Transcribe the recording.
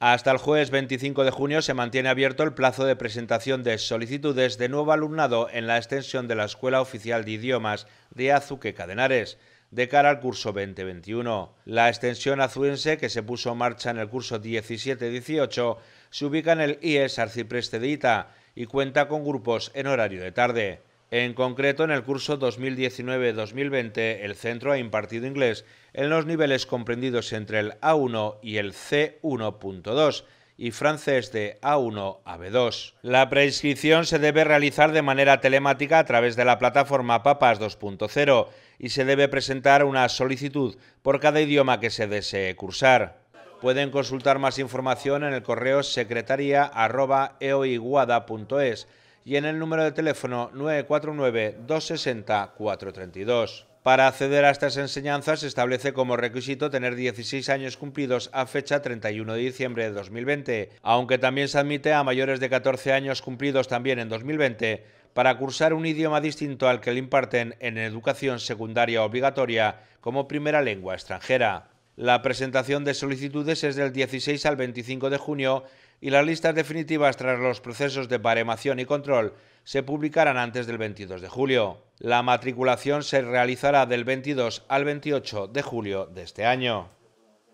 Hasta el jueves 25 de junio se mantiene abierto el plazo de presentación de solicitudes de nuevo alumnado en la extensión de la Escuela Oficial de Idiomas de Azuque Cadenares de cara al curso 2021. La extensión azuense que se puso en marcha en el curso 17-18 se ubica en el IES Arcipreste de Ita y cuenta con grupos en horario de tarde. En concreto, en el curso 2019-2020, el centro ha impartido inglés en los niveles comprendidos entre el A1 y el C1.2 y francés de A1 a B2. La prescripción se debe realizar de manera telemática a través de la plataforma Papas 2.0 y se debe presentar una solicitud por cada idioma que se desee cursar. Pueden consultar más información en el correo secretaria.eoiguada.es y en el número de teléfono 949-260-432. Para acceder a estas enseñanzas se establece como requisito tener 16 años cumplidos a fecha 31 de diciembre de 2020, aunque también se admite a mayores de 14 años cumplidos también en 2020 para cursar un idioma distinto al que le imparten en educación secundaria obligatoria como primera lengua extranjera. La presentación de solicitudes es del 16 al 25 de junio y las listas definitivas tras los procesos de baremación y control se publicarán antes del 22 de julio. La matriculación se realizará del 22 al 28 de julio de este año.